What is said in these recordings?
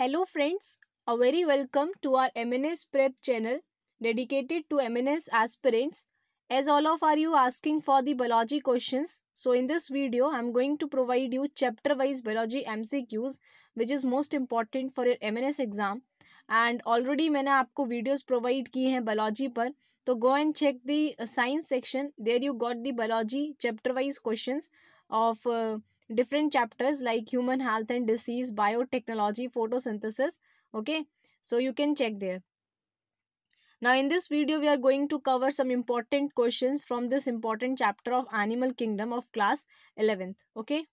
Hello friends, a very welcome to our MNS prep channel dedicated to MNS aspirants. As all of are you asking for the biology questions, so in this video I am going to provide you chapter wise biology MCQs which is most important for your MNS exam. And already मैंने आपको videos provide की biology. Biology So go and check the science section. There you got the biology chapter wise questions of uh, different chapters like human health and disease biotechnology photosynthesis okay so you can check there now in this video we are going to cover some important questions from this important chapter of animal kingdom of class 11th okay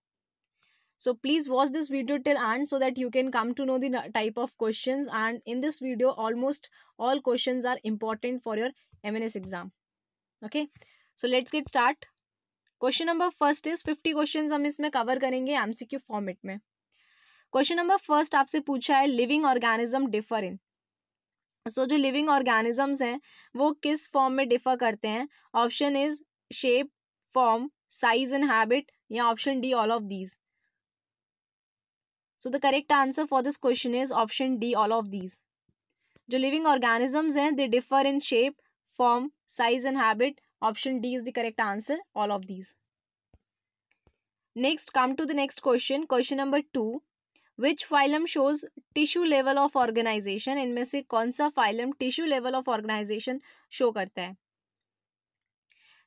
so please watch this video till end so that you can come to know the type of questions and in this video almost all questions are important for your MNS exam okay so let's get start question number first is fifty question हम इसमें cover करेंगे MCQ format में question number first आपसे पूछा है living organism differ in so जो living organisms हैं वो किस फॉर्म में डिफर करते हैं option is shape form size and habit या option D all of these so the correct answer for this question is option D all of these जो living organisms हैं they differ in shape form size and habit option D is the correct answer all of these next come to the next question question number two which phylum shows tissue level of organisation इनमें से कौन सा phylum tissue level of organisation show करता है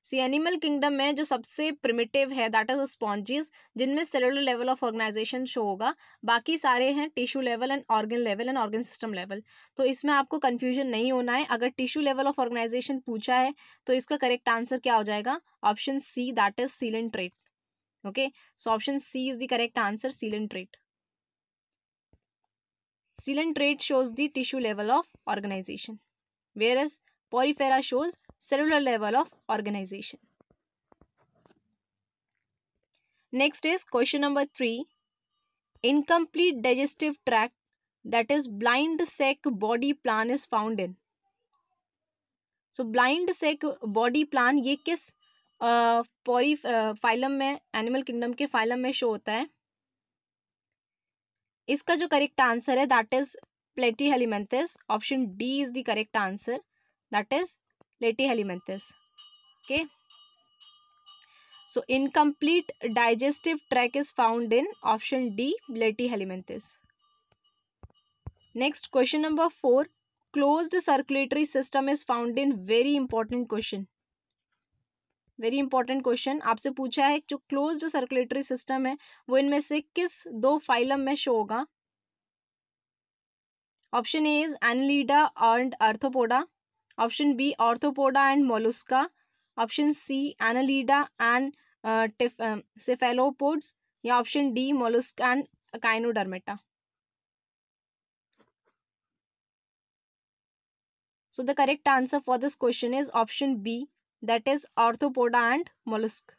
सी animal kingdom में जो सबसे primitive है दैट इज स्पॉन्जिस जिनमें cellular level of organisation show होगा बाकी सारे हैं tissue level and organ level and organ system level तो इसमें आपको कन्फ्यूजन नहीं होना है अगर टिश्यू लेवल ऑफ ऑर्गेनाइजेशन पूछा है तो इसका करेक्ट आंसर क्या हो जाएगा option C that is coelenterata okay so option C is the correct answer coelenterate coelenterate shows the tissue level of organisation is Porifera shows cellular level of organization. Next is question number 3. Incomplete digestive tract that is blind sac body plan is found in. So blind sac body plan ये किस पॉरी phylum में animal kingdom के phylum में show होता है इसका जो करेक्ट आंसर है that is platyhelminthes option D is the correct answer that is latihalimenthis okay so incomplete digestive tract is found in option d latihalimenthis next question number 4 closed circulatory system is found in very important question very important question आपसे पूछा है जो closed circulatory system है वो इनमें से किस दो फाइलम में शो होगा option A is annelida and arthropoda Option B Orthopoda and Mollusca. Option C Annelida and uh, um, cephalopods. Yeah, option D Mollusca and Echinodermata. So the correct answer for this question is option B that is Orthopoda and Mollusk.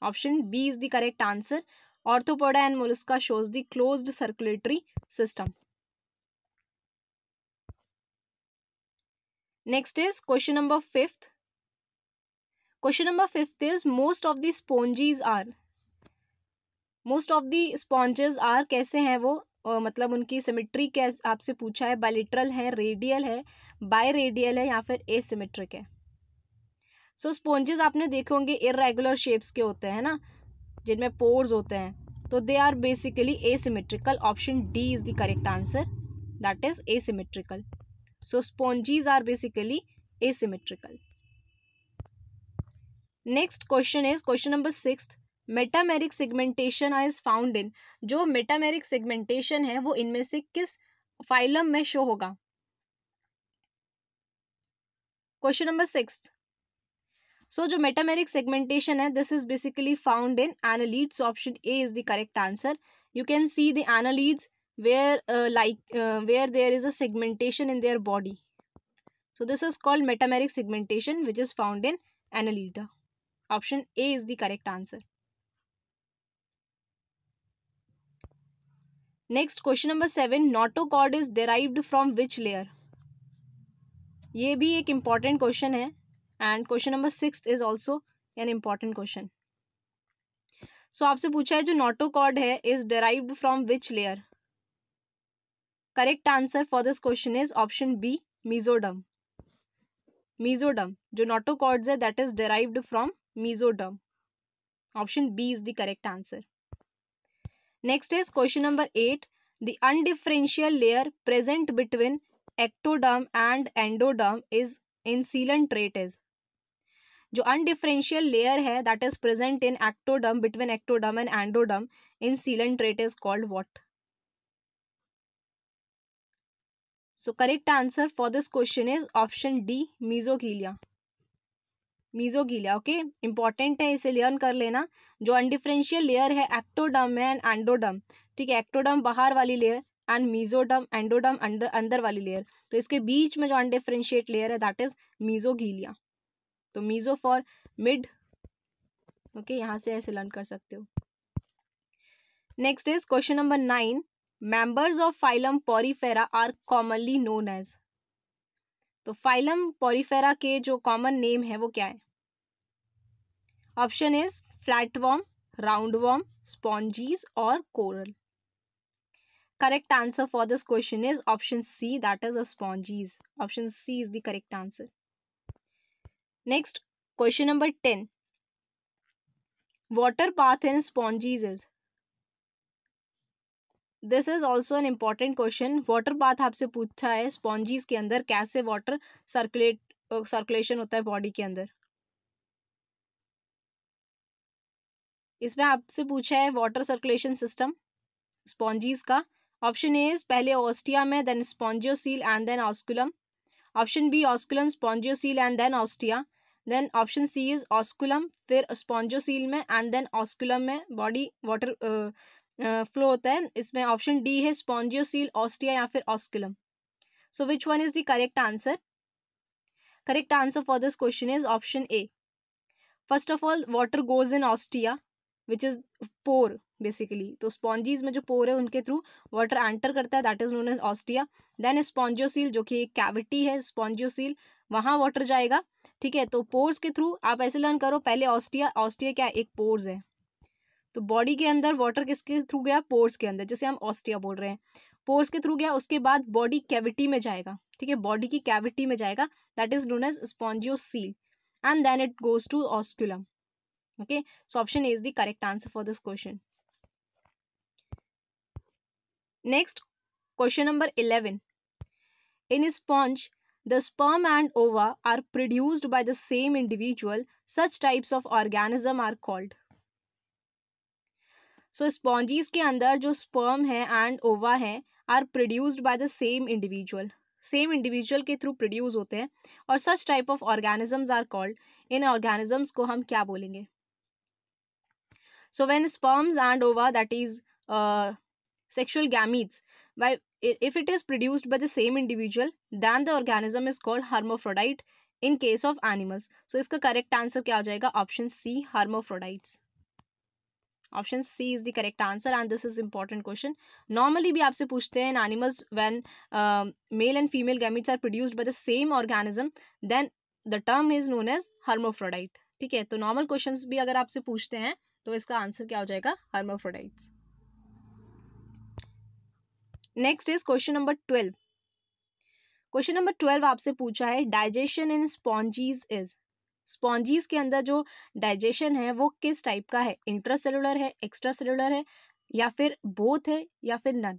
Option B is the correct answer. Orthopoda and mollusca shows the closed circulatory system. Next is question number fifth question number fifth is most of the sponges are most of the sponges are कैसे हैं वो Uh, मतलब उनकी symmetry कैसे आपसे पूछा है बाइलिट्रल है रेडियल है बाय रेडियल है या फिर एसिमेट्रिक है सो so, स्पॉन्जेस आपने देखे होंगे इरेगुलर शेप्स के होते हैं ना जिनमें पोर्स होते हैं तो they are basically asymmetrical option D is the correct answer that is asymmetrical So sponges are basically asymmetrical. Next question is question number sixth. Metameric segmentation is found in जो metameric segmentation है वो इनमें से किस phylum में show होगा question number six so जो metameric segmentation है this is basically found in annelids option A is the correct answer you can see the annelids where like where there is a segmentation in their body so this is called metameric segmentation which is found in annelida option A is the correct answer next question number seven notochord is derived from which layer ये भी एक important question है and question number six is also an important question so आपसे पूछा है जो notochord है is derived from which layer correct answer for this question is option B, mesoderm. Mesoderm. Gonatochordza that is derived from mesoderm. Option B is the correct answer. Next is question number 8. The undifferential layer present between ectoderm and endoderm is in sealant trait is जो undifferential layer है that is present in ectoderm between ectoderm and endoderm in coelenterate is called So correct answer for this question is option D mesogelia. Mesogloea okay important है इसे learn कर लेना जो undifferential layer है ectoderm है and endoderm ठीक है ectoderm बाहर वाली लेयर एंड मीजोडम एंडोडम अंदर अंदर वाली लेयर तो इसके बीच में जो अनडिफ्रेंशिएट लेयर है दैट इज मीजोगीलिया तो मीजो फॉर मिड ओके यहां से ऐसे लर्न कर सकते हो next is question number nine members of phylum porifera are commonly known as तो फाइलम पोरीफेरा के जो कॉमन नेम है वो क्या है option is flat worm round worm sponges और coral correct answer for this question is option C that is a sponges option C is the correct answer next question number ten water path in sponges is this is also an important question water bath आपसे पूछा है स्पॉन्जीज के अंदर कैसे water circulate circulation होता है body के अंदर इसमें आपसे पूछा है वाटर सर्कुलेशन सिस्टम स्पॉन्जीज का ऑप्शन ए इज पहले ऑस्टिया में then spongocoel and then osculum option B osculum spongocoel and then ostia then option C is osculum फिर स्पॉन्जोसील में एंड देन ऑस्कुलम में बॉडी वाटर फ्लो होता है इसमें option D है स्पॉन्जियोसील ऑस्टिया या फिर osculum so which one is the correct answer correct answer for this question is option A first of all water goes in ostia which is pore basically तो sponges में जो पोर है उनके through water enter करता है that is known as ostia then spongocoel जो कि एक कैविटी है स्पॉन्जियोसील वहाँ वाटर जाएगा ठीक है तो पोर्स के थ्रू आप ऐसे लर्न करो पहले ऑस्टिया ऑस्टिया क्या एक पोर्स है तो बॉडी के अंदर वाटर किसके थ्रू गया पोर्स के अंदर जैसे हम ऑस्टिया बोल रहे हैं पोर्स के थ्रू गया उसके बाद बॉडी कैविटी में जाएगा ठीक है बॉडी की कैविटी में जाएगा that is done as spongocoel and then it goes to osculum okay so option is the correct answer for this question next question number eleven in sponge the sperm and ova are produced by the same individual such types of organism are called so sponges के अंदर जो sperm है and ova है are produced by the same individual same individual के through produce होते हैं और such type of organisms are called इन ऑर्गेनिजम्स को हम क्या बोलेंगे so when sperms and ova that is sexual gametes by if it is produced by the same individual then the organism is called hermaphrodite in case of animals so इसका correct answer क्या हो जाएगा option C hermaphrodites option C is the correct answer and this is important question normally भी आपसे पूछते हैं animals when mail and female gametes are produced by the same organism then the term is known as hermaphrodite ठीक है तो normal question भी अगर आपसे पूछते हैं तो इसका आंसर क्या हो जाएगा hermaphrodite next is question number twelve question number twelve आपसे पूछा है डाइजेशन इन स्पॉन्जीज इज स्पॉन्जीज के अंदर जो डाइजेशन है वो किस टाइप का है इंट्रासेलुलर है एक्स्ट्रा सेलुलर है या फिर बोथ है या फिर नन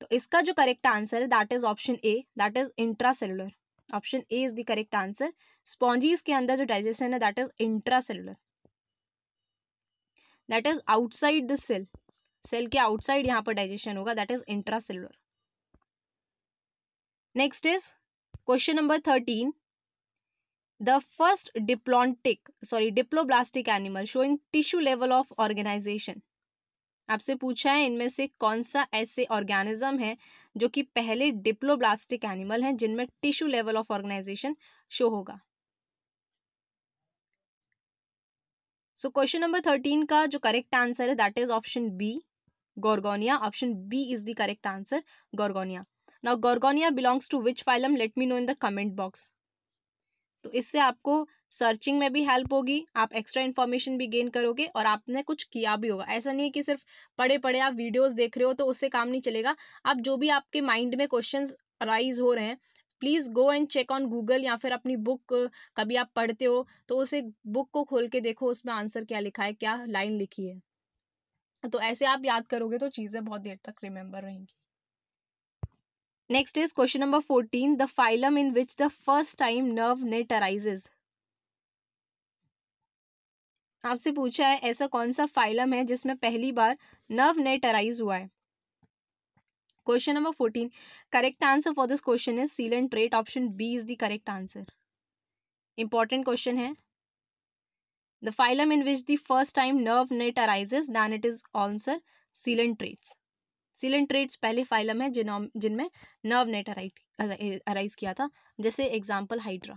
तो इसका जो करेक्ट आंसर है that is option A that is intracellular option A is the correct answer sponges के अंदर जो डाइजेशन है that is intracellular that is outside the cell cell के आउटसाइड यहां पर डाइजेशन होगा that is intracellular next is question number thirteen the first diplontic sorry diploblastic animal showing tissue level of organisation आपसे पूछा है इनमें से कौन सा ऐसे ऑर्गेनिज्म है जो कि पहले डिप्लोब्लास्टिक एनिमल है जिनमें tissue level of organisation show होगा सो क्वेश्चन नंबर थर्टीन का जो करेक्ट आंसर है that is option B Gorgonia option B is the correct answer Gorgonia now Gorgonia belongs to which phylum let me know in the comment box तो इससे आपको searching में भी help होगी आप एक्स्ट्रा इन्फॉर्मेशन भी gain करोगे और आपने कुछ किया भी होगा ऐसा नहीं है कि सिर्फ पढ़े पढ़े आप वीडियोस देख रहे हो तो उससे काम नहीं चलेगा आप जो भी आपके माइंड में क्वेश्चन राइज हो रहे हैं please go and check on Google या फिर अपनी बुक कभी आप पढ़ते हो तो उसे बुक को खोल के देखो उसमें आंसर क्या लिखा है क्या लाइन लिखी है तो ऐसे आप याद करोगे तो चीज़ें बहुत देर तक रिमेंबर रहेंगी next is question number fourteen the phylum in which the first time nerve net arises आपसे पूछा है ऐसा कौन सा फाइलम है जिसमें पहली बार नर्व नेट अराइज हुआ है question number fourteen correct answer for this question is coelenterate option B is the correct answer important question है the phylum in which the first time nerve net arises then it is also coelenterates coelenterates पहले phylum है जिनोम जिनमें nerve net arise arise किया था जैसे example hydra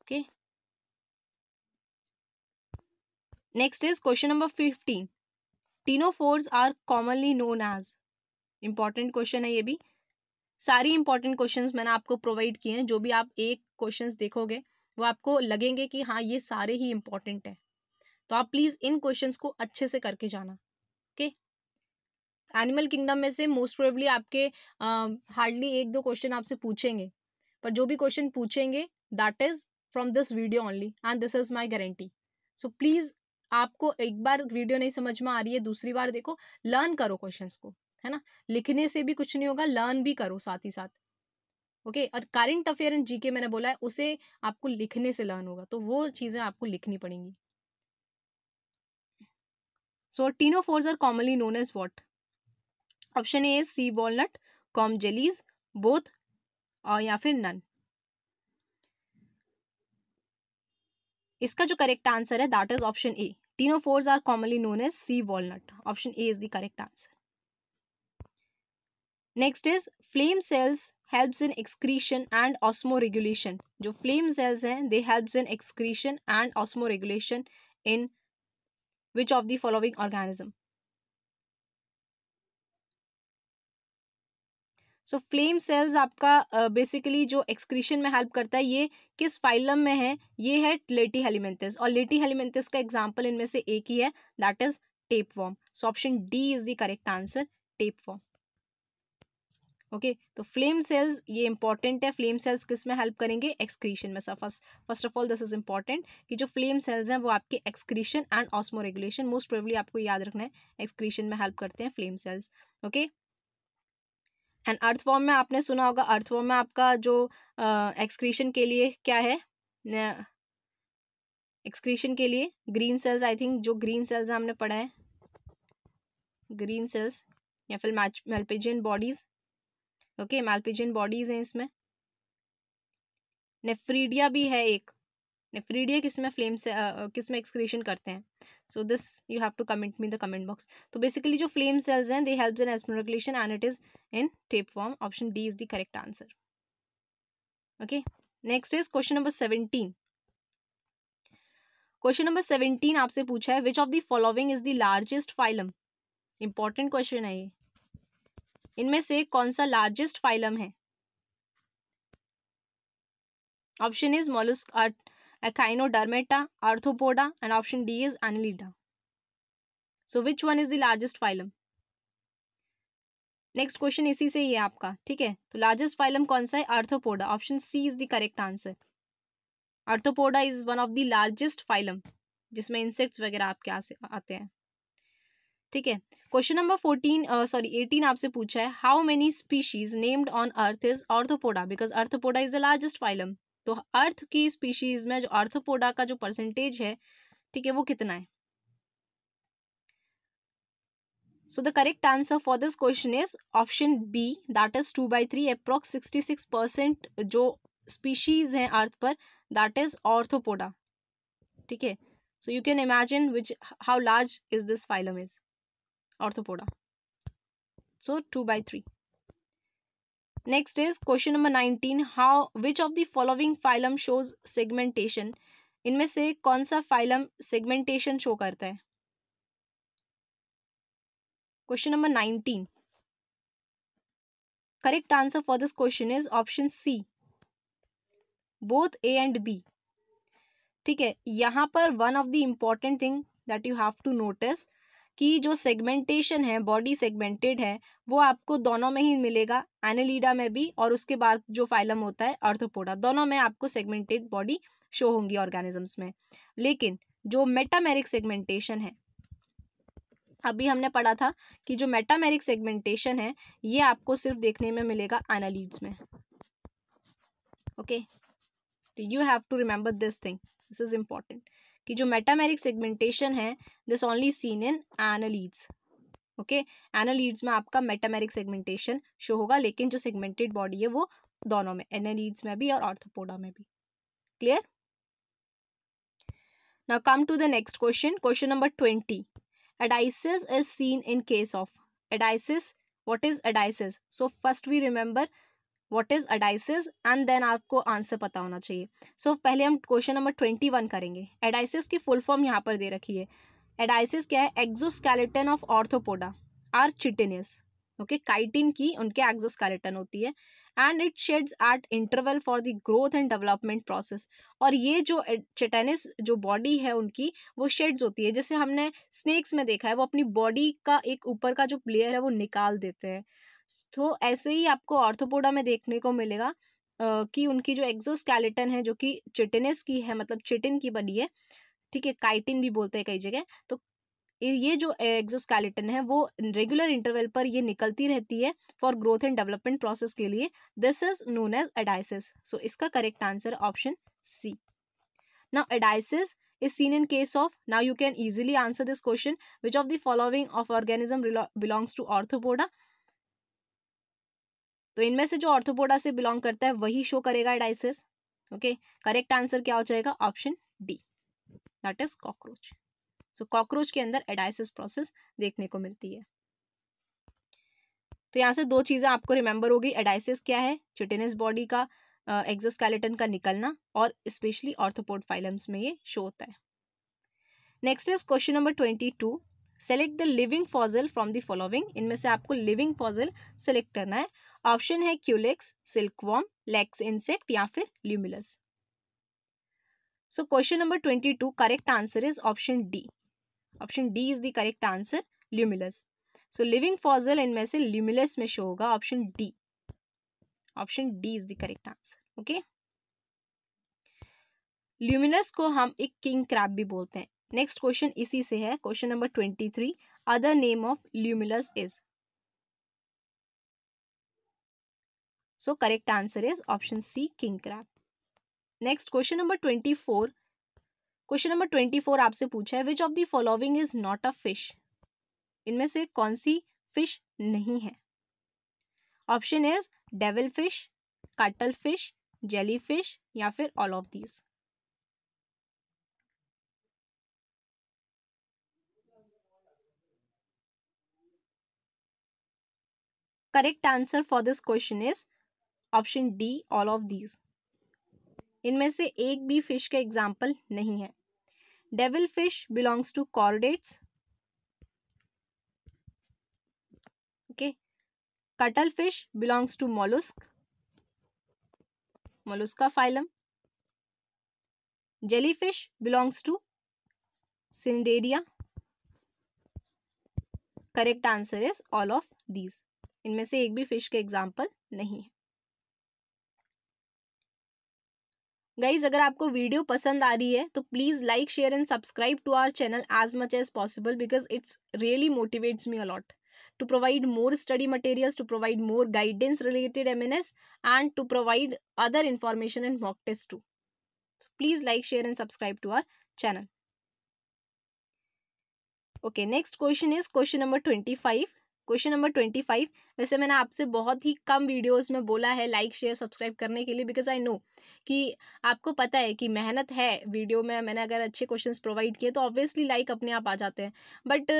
okay next is question number fifteen ctenophores are commonly known as important question है ये भी सारी इंपॉर्टेंट क्वेश्चन मैंने आपको प्रोवाइड किए हैं जो भी आप एक क्वेश्चन देखोगे वो आपको लगेंगे कि हाँ ये सारे ही इंपॉर्टेंट है तो आप प्लीज़ इन क्वेश्चंस को अच्छे से करके जाना एनिमल किंगडम में से मोस्ट प्रोबेबली आपके हार्डली एक दो क्वेश्चन आपसे पूछेंगे पर जो भी क्वेश्चन पूछेंगे that is from this video only and this is my guarantee so please आपको एक बार वीडियो नहीं समझ में आ रही है दूसरी बार देखो लर्न करो क्वेश्चन को है ना लिखने से भी कुछ नहीं होगा लर्न भी करो साथ ही साथ ओके okay? और करंट अफेयर एंड जीके मैंने बोला है उसे आपको लिखने से लर्न होगा तो वो चीज़ें आपको लिखनी पड़ेंगी so ctenophores are commonly known as what option A sea walnut comb jellies both और या फिर नन इसका जो करेक्ट आंसर है that is option A ctenophores are commonly known as sea walnut option A is the correct answer next is flame cells helps in excretion and osmoregulation जो flame cells हैं they helps in excretion and osmoregulation in which of the following organism so flame cells आपका basically uh, जो excretion में help करता है ये किस phylum में है ये है लेटी हेलीमेंटिस और लेटी हेलीमेंटिस का एग्जाम्पल इनमें से एक ही है that is tapeworm so option D is the correct answer tapeworm okay okay, तो फ्लेम सेल्स ये इंपॉर्टेंट है फ्लेम सेल्स किस में हेल्प करेंगे एक्सक्रीशन में first first of all this is important कि जो फ्लेम सेल्स हैं वो आपके excretion and osmoregulation most probably आपको याद रखना है एक्सक्रीशन में हेल्प करते हैं flame cells okay and earthworm में आपने सुना होगा अर्थवॉर्म में आपका जो एक्सक्रीशन uh, के लिए क्या है एक्सक्रीशन के लिए ग्रीन सेल्स आई थिंक जो ग्रीन सेल्स हमने पढ़ा है ग्रीन सेल्स या फिर match bodies okay Malpighian bodies हैं इसमें नेफ्रीडिया भी है एक नेफ्रीडिया किस में फ्लेम से किस में एक्सक्रीशन करते हैं so this you have to comment me the comment box तो बेसिकली जो फ्लेम सेल्स हैं they help in osmoregulation and it is in tapeworm option D is the correct answer okay next is question number seventeen question number seventeen आपसे पूछा है which of the following is the largest phylum important question है ये इनमें से कौन सा largest phylum है option is mollusc echinodermata, arthropoda, and option D is annelida. So which one is the largest phylum? Next question इसी से ही है आपका ठीक है तो लार्जेस्ट फाइलम कौन सा है arthropoda option C is the correct answer arthropoda is one of the largest phylum जिसमें इंसेक्ट्स वगैरह आपके आते हैं ठीक है question number fourteen sorry eighteen आपसे पूछा है how many species named on earth is arthropoda because arthropoda is the largest phylum तो अर्थ की स्पीशीज में जो आर्थोपोडा का जो परसेंटेज है ठीक है वो कितना है so the correct answer for this question is option B that is two by three approx sixty six percent जो स्पीशीज है अर्थ पर दैट इज ऑर्थोपोडा ठीक है so you can imagine which how large is this phylum is arthropoda so two by three next is question number nineteen how which of the following phylum shows segmentation इनमें से कौन सा phylum segmentation show करता है question number nineteen correct answer for this question is option C both A and B ठीक है यहाँ पर one of the important thing that you have to notice कि जो सेगमेंटेशन है बॉडी सेगमेंटेड है वो आपको दोनों में ही मिलेगा एनेलिडा में भी और उसके बाद जो फाइलम होता है अर्थोपोडा दोनों में आपको सेगमेंटेड बॉडी शो होंगी ऑर्गेनिजम्स में लेकिन जो मेटामेरिक सेगमेंटेशन है अभी हमने पढ़ा था कि जो मेटामेरिक सेगमेंटेशन है ये आपको सिर्फ देखने में मिलेगा एनालीड्स में okay you have to remember this thing this is important कि जो मेटामेरिक सेगमेंटेशन है this only seen in annelids okay annelids में आपका मेटामेरिक सेगमेंटेशन शो होगा लेकिन जो सेगमेंटेड बॉडी है वो दोनों में एनालीड्स में भी और ऑर्थोपोडा में भी clear now come to the next question question number twenty ecdysis is seen in case of ecdysis what is ecdysis so first we remember what is ecdysis and then आपको आंसर पता होना चाहिए सो so, पहले हम question number twenty one करेंगे एडाइसिस की full form यहाँ पर दे रखी है एडाइसिस क्या है exoskeleton of arthropoda are chitinous okay chitin की उनके एक्जोस्केलेटन होती है and it sheds at interval for the growth and development process और ये जो चिटेनिस जो बॉडी है उनकी वो शेड्स होती है जैसे हमने स्नेक्स में देखा है वो अपनी बॉडी का एक ऊपर का जो प्लेयर है वो निकाल देते हैं तो ऐसे ही आपको ऑर्थोपोडा में देखने को मिलेगा कि उनकी जो एक्जोस्केलेटन है जो कि चिटिनस की है मतलब चिटिन की बनी है ठीक है काइटिन भी बोलते हैं कई जगह तो ये जो एक्जोस्केलेटन है वो रेगुलर इंटरवल पर ये निकलती रहती है for growth and development process के लिए this is known as ecdysis so इसका correct answer option C now ecdysis is seen in case of now you can easily answer this question which of the following of organism belongs to orthopoda तो इनमें से जो arthropoda से belong करता है वही show करेगा डाइसिस ओके करेक्ट आंसर क्या हो जाएगा option D that is cockroach so cockroach के अंदर एडाइसिस प्रोसेस देखने को मिलती है तो यहाँ से दो चीज़ें आपको रिमेंबर होगी एडाइसिस क्या है चिटेनस बॉडी का एक्जोस्केलेटन का निकलना और स्पेशली ऑर्थोपोड फाइलम्स में ये शो होता है next is question number twenty two select the living fossil from the following इनमें से आपको लिविंग फॉजल सेलेक्ट करना है ऑप्शन है क्यूलेक्स सिल्कवॉम लेक्स इंसेक्ट या फिर Limulus so question number twenty two correct answer is option D option D is the correct answer Limulus so living fossil इनमें से ल्यूमिलस में शो होगा option D option D is the correct answer okay Limulus को हम एक king Krebs भी बोलते हैं नेक्स्ट क्वेश्चन इसी से है question number twenty three other name of Limulus is so correct answer is option C king crab next question number twenty four question number twenty four आपसे पूछा है which of the following is not a fish इनमें से कौन सी fish नहीं है option is devil fish cuttle fish jelly fish या फिर all of these correct answer for this question is option D all of these इनमें से एक भी फिश का एग्जाम्पल नहीं है devil fish belongs to chordates okay cuttle fish belongs to mollusc mollusca phylum jelly fish belongs to cnidaria correct answer is all of these इनमें से एक भी फिश के एग्जाम्पल नहीं है गाइज अगर आपको वीडियो पसंद आ रही है तो please like share and subscribe to our channel as much as possible because it's really motivates me a lot to provide more study materials, to provide more guidance related MNS and to provide other information and mock tests too. So please like, share and subscribe to our channel. Okay, next question is question number 25. Question number twenty five वैसे मैंने आपसे बहुत ही कम videos में बोला है like share subscribe करने के लिए बिकॉज आई नो कि आपको पता है कि मेहनत है वीडियो में मैंने अगर अच्छे क्वेश्चंस प्रोवाइड किए तो ऑब्वियसली लाइक अपने आप आ जाते हैं बट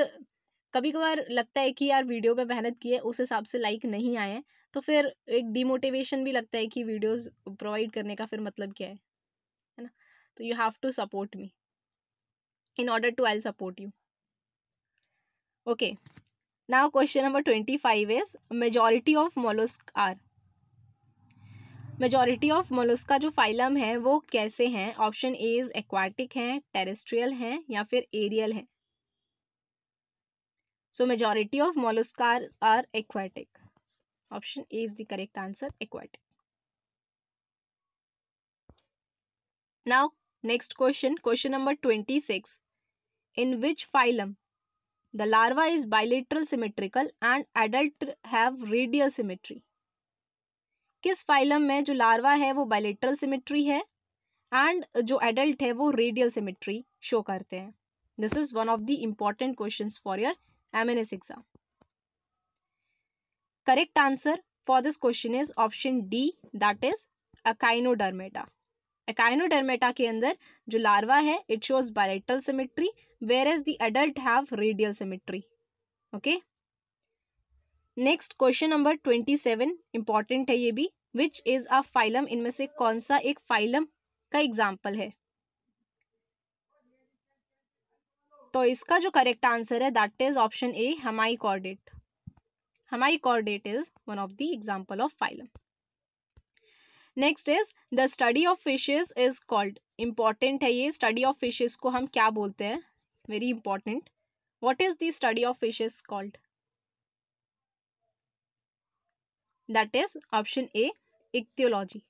कभी कभार लगता है कि यार वीडियो में मेहनत की है उस हिसाब से लाइक नहीं आए तो फिर एक डिमोटिवेशन भी लगता है कि वीडियोज प्रोवाइड करने का फिर मतलब क्या है है ना तो you have to support me in order to I support you okay question number twenty five is majority of mollusk are majority of mollusca जो फाइलम है वो कैसे हैं ऑप्शन ए इज एक्वाटिक हैं टेरेस्ट्रियल हैं या फिर एरियल हैं so majority of mollusca are aquatic option A is the correct answer aquatic now next question question number twenty six in which phylum The larva is bilateral symmetrical and adult have radial symmetry. किस phylum में जो larva है वो bilateral symmetry है and जो adult है वो radial symmetry show करते हैं this is one of the important question for your S exam correct answer for this question is option D that is echinodermata echinodermata के अंदर जो लार्वा है it shows bilateral symmetry whereas the adult have radial symmetry okay next question number twenty seven important है ये भी which is a phylum इनमें से कौन सा एक फाइलम का एग्जाम्पल है तो इसका जो करेक्ट आंसर है that is option A hemichordate hemichordate is one of the example of phylum next is the study of fishes is called important है ये स्टडी ऑफ फिशेज को हम क्या बोलते हैं very important what is the study of fishes called that is option A ichthyology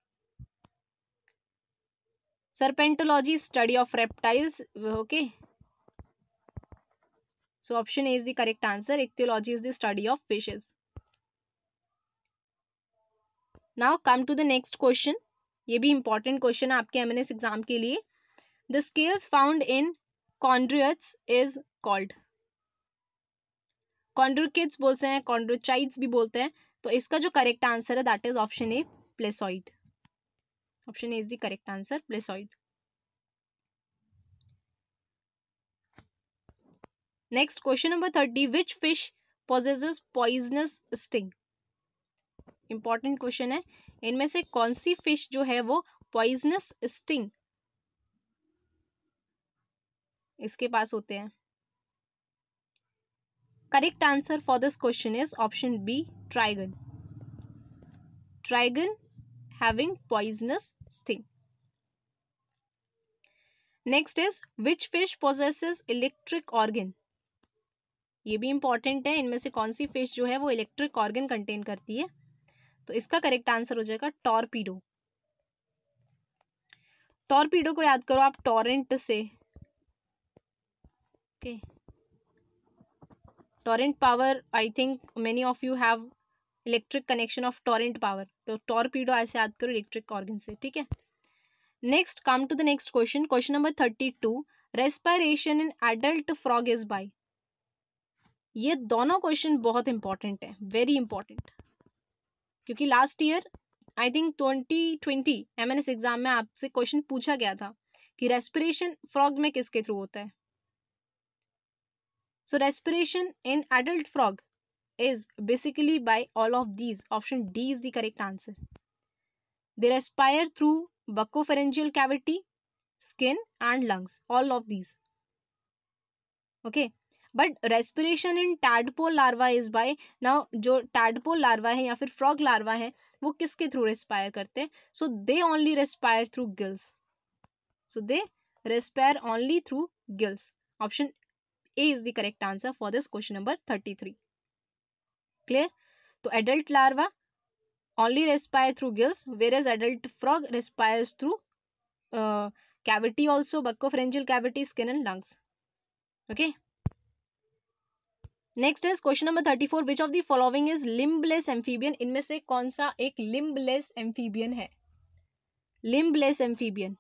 study of reptiles okay so option a is the correct answer ichthyology is the study of fishes now come to the next question ये भी important question है आपके M exam के लिए the scales found in chondrichthyes is called chondrichthyes बोलते हैं chondrichthyes भी बोलते हैं तो इसका जो करेक्ट आंसर है that is option A placoid option A is the correct answer placoid next question number thirty which fish possesses poisonous sting important question है इनमें से कौन सी फिश जो है वो पॉइजनस स्टिंग इसके पास होते हैं correct answer for this question is option B trygon trygon having poisonous sting next is which fish possesses electric organ ये भी इंपॉर्टेंट है इनमें से कौन सी फिश जो है वो इलेक्ट्रिक ऑर्गन कंटेन करती है तो इसका करेक्ट आंसर हो जाएगा टॉर्पीडो टॉर्पीडो को याद करो आप टॉरेंट से okay Torrent power I think many of you have electric connection of Torrent power तो टॉर्पीडो ऐसे याद करो इलेक्ट्रिक ऑर्गन से ठीक है next come to the next question question number thirty two respiration in adult frog is by ये दोनों question बहुत इंपॉर्टेंट है वेरी इंपॉर्टेंट क्योंकि last year I think twenty twenty M N S exam में आपसे क्वेश्चन पूछा गया था कि रेस्पिरेशन फ्रॉग में किसके थ्रू होता है so respiration in adult frog is basically by all of these option D is the correct answer they respire through buccopharyngeal cavity skin and lungs all of these okay but respiration in tadpole larva is by now जो tadpole larva है या फिर frog larva है वो किसके through respire करते हैं so they only respire through gills so they respire only through gills option A is the correct answer for this question number thirty three clear तो adult larva only only respire through gills whereas adult frog respires through uh, cavity also buccopharyngeal cavity skin and lungs okay next is question number thirty four which of the following is limbless amphibian इनमें से कौन सा एक limbless amphibian है limbless amphibian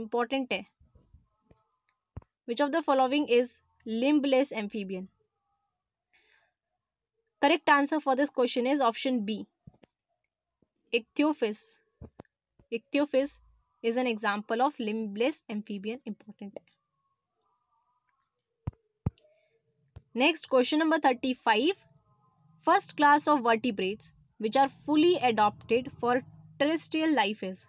important है which of the following is limbless amphibian correct answer for this question is option B ichthyophis ichthyophis is an example of limbless amphibian important Next, question number 35. First class of vertebrates which are fully adopted for terrestrial life is.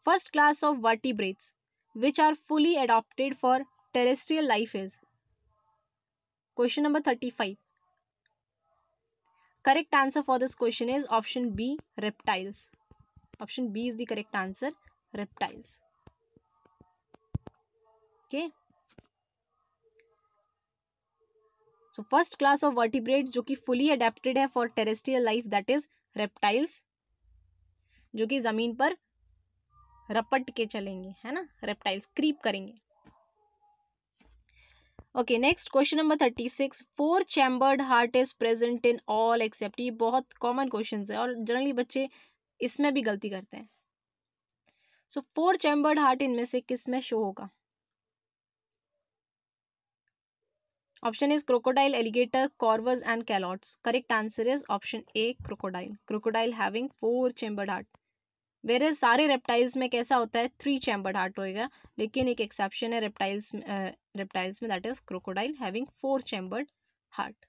First class of vertebrates which are fully adopted for terrestrial life is. Question number 35. Correct answer for this question is option B, reptiles. Option B is the correct answer, reptiles. Okay. So first class of vertebrate जो कि fully adapted है for terrestrial life that is reptiles जो कि जमीन पर रपट के चलेंगे है ना रेप्टाइल्स क्रीप करेंगे okay next question number thirty six four chambered heart is present in all except ये बहुत कॉमन क्वेश्चन है और जनरली बच्चे इसमें भी गलती करते हैं सो फोर चैम्बर्ड हार्ट इनमें से किस में शो होगा option is crocodile alligator corvus and calotes correct answer is option A crocodile crocodile having four chambered heart where सारे रेप्टाइल्स में कैसा होता है थ्री चैम्बर्ड हार्ट होएगा लेकिन एक एक्सेप्शन है रेप्टाइल्स रेप्टाइल्स में that is crocodile having four chambered heart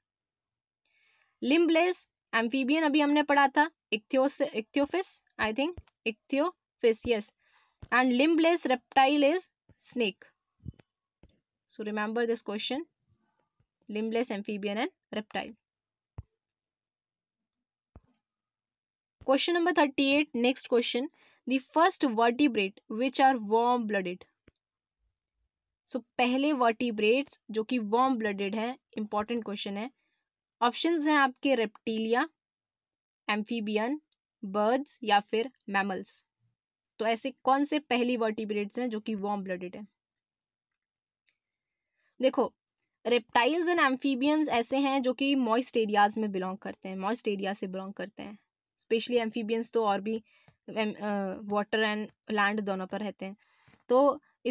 limbless amphibian अभी हमने पढ़ा था ichthyos ichthyophis I think ichthyophis yes and limbless reptile is snake so remember this question limbless amphibian and reptile question number 38 next question the first vertebrate which are warm blooded सो so, पहले vertebrates जो कि warm blooded है important question है options हैं आपके reptilia amphibian birds या फिर मैमल्स तो ऐसे कौन से पहली वर्टिब्रेट्स हैं जो कि वॉर्म ब्लडेड है देखो रेप्टाइल्स एंड एम्फीबियंस ऐसे हैं जो कि मॉइस्ट एरियाज में बिलोंग करते हैं मॉइस्ट एरिया से बिलोंग करते हैं स्पेशली एम्फीबियंस तो और भी वाटर एंड लैंड दोनों पर रहते हैं तो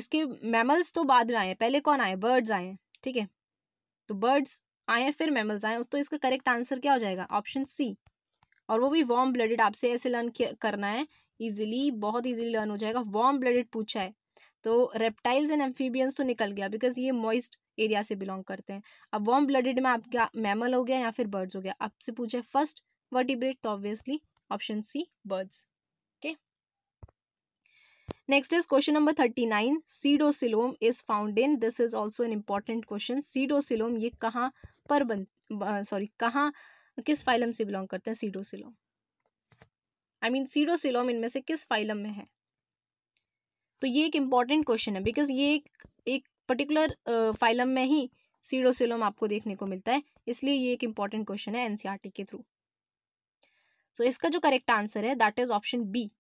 इसके मैमल्स तो बाद में आए पहले कौन आए बर्ड्स आए ठीक है तो बर्ड्स आए फिर मैमल्स आए तो इसका करेक्ट आंसर क्या हो जाएगा ऑप्शन सी और वो भी वॉम ब्लडेड आपसे ऐसे लर्न करना है ईजिली बहुत ईजिली लर्न हो जाएगा वॉम ब्लडेड पूछा है तो रेप्टाइल्स एंड एम्फीबियंस तो निकल गया बिकॉज ये मॉइस्ट एरिया से बिलोंग करते हैं अब वॉर्म ब्लडेड में आपका मैमल हो गया या फिर बर्ड्स हो गया आपसे पूछे फर्स्ट वर्टिब्रेट तो obviously option C birds okay next is question number thirty nine pseudocoelom is found in this is also an important question pseudocoelom ये कहाँ पर बन सॉरी कहाँ किस फाइलम से बिलोंग करते हैं सीडोसिलोम आई मीन सीडोसिलोम इनमें से किस फाइलम में है तो ये एक इम्पॉर्टेंट क्वेश्चन है बिकॉज ये एक एक पर्टिकुलर फाइलम uh, में ही सीडोसिलोम आपको देखने को मिलता है इसलिए ये एक इंपॉर्टेंट क्वेश्चन है एनसीईआरटी e के थ्रू सो so, इसका जो करेक्ट आंसर है that is option B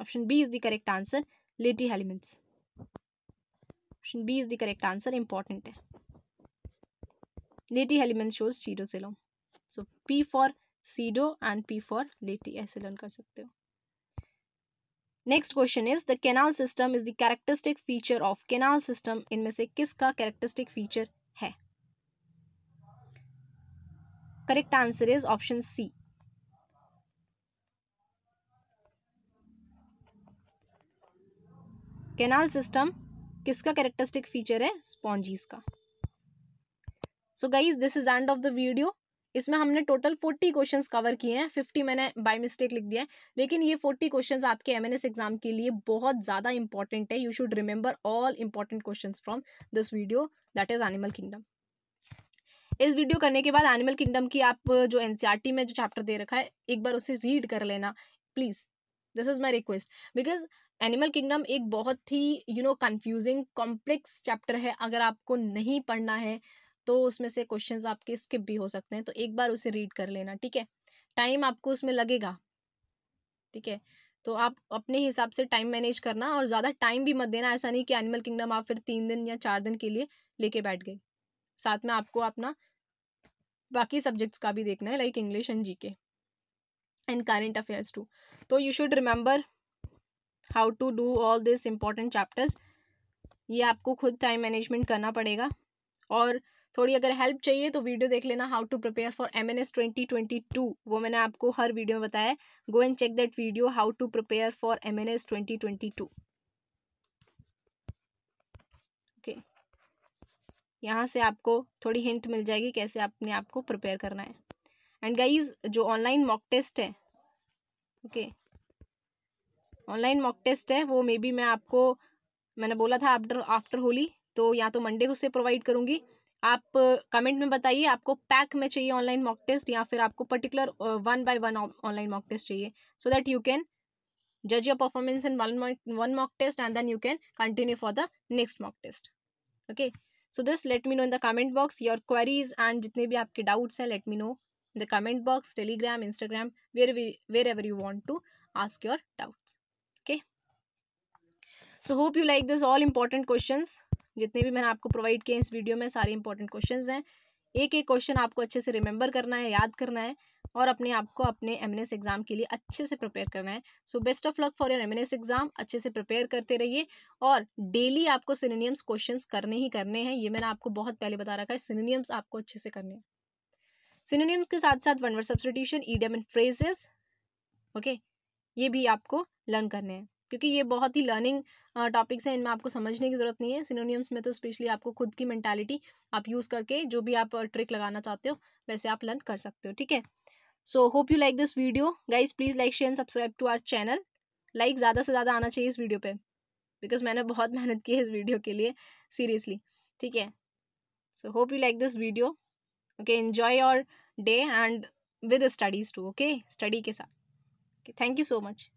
option B is the correct answer platyhelminthes option B is the correct answer important है platyhelminthes shows pseudocoelom so P for pseudo and P for platy ऐसे learn कर सकते हो next question is the canal system is the characteristic feature of canal system इनमें से किसका characteristic feature है correct answer is option C canal system किसका characteristic feature है स्पॉन्जीज का so guys this is end of the video इसमें हमने total forty question cover किए हैं फिफ्टी मैंने बाई मिस्टेक लिख दिया है लेकिन ये फोर्टी क्वेश्चन आपके एम एग्जाम के लिए बहुत ज़्यादा इंपॉर्टेंट है you should remember all important question from this video that is animal kingdom इस वीडियो करने के बाद एनिमल किंगडम की आप जो एनसीईआरटी e में जो चैप्टर दे रखा है एक बार उसे रीड कर लेना please this is my request because animal kingdom एक बहुत ही you know confusing complex chapter है अगर आपको नहीं पढ़ना है तो उसमें से क्वेश्चंस आपके स्किप भी हो सकते हैं तो एक बार उसे रीड कर लेना ठीक है टाइम आपको उसमें लगेगा ठीक है तो आप अपने हिसाब से टाइम मैनेज करना और ज़्यादा टाइम भी मत देना ऐसा नहीं कि एनिमल किंगडम आप फिर तीन दिन या चार दिन के लिए लेके बैठ गए साथ में आपको अपना बाकी सब्जेक्ट्स का भी देखना है like English and G K and current affairs too तो you should remember how to do all this important chapters ये आपको खुद टाइम मैनेजमेंट करना पड़ेगा और थोड़ी अगर हेल्प चाहिए तो वीडियो देख लेना how to prepare for M N S twenty twenty two वो मैंने आपको हर वीडियो में बताया go and check that video how to prepare for M N S twenty twenty two okay यहाँ से आपको थोड़ी हिंट मिल जाएगी कैसे आपने आपको प्रिपेयर करना है एंड गाइज जो ऑनलाइन मॉक टेस्ट है ओके ऑनलाइन मॉक टेस्ट है वो मे बी मैं आपको मैंने बोला था आफ्टर आफ्टर होली तो या तो मंडे को से प्रोवाइड करूँगी आप कमेंट में बताइए आपको पैक में चाहिए ऑनलाइन मॉक टेस्ट या फिर आपको particular one by one online mock test चाहिए सो दैट यू कैन जज your performance in one one mock test and then you can continue for the next mock test okay so this let me know in the comment box your queries and जितने भी आपके doubts हैं let me know in the comment box Telegram Instagram where wherever you want to ask your doubts okay so hope you like this all important question जितने भी मैंने आपको provide किए इस वीडियो में सारे इंपॉर्टेंट क्वेश्चन हैं एक एक क्वेश्चन आपको अच्छे से रिमेंबर करना है याद करना है और अपने आप को अपने एम एग्ज़ाम के लिए अच्छे से प्रिपेयर करना है so best of luck for your M exam अच्छे से प्रिपेयर करते रहिए और डेली आपको सिनेनियम्स क्वेश्चंस करने ही करने हैं ये मैंने आपको बहुत पहले बता रखा है सिनेनियम्स आपको अच्छे से करने हैं सिनेनियम्स के साथ साथ one word substitution idiom and phrases okay ये भी आपको लर्न करने हैं क्योंकि ये बहुत ही लर्निंग टॉपिक्स हैं इनमें आपको समझने की ज़रूरत नहीं है सिनोनियम्स में तो स्पेशली आपको खुद की मैंटेलिटी आप यूज़ करके जो भी आप ट्रिक लगाना चाहते हो वैसे आप लर्न कर सकते हो ठीक है so hope you like this video guys please like share and subscribe to our channel like ज़्यादा से ज़्यादा आना चाहिए इस वीडियो पर बिकॉज मैंने बहुत मेहनत की है इस वीडियो के लिए सीरियसली ठीक है so hope you like this video okay enjoy your day and with studies too okay study के साथ थैंक यू सो मच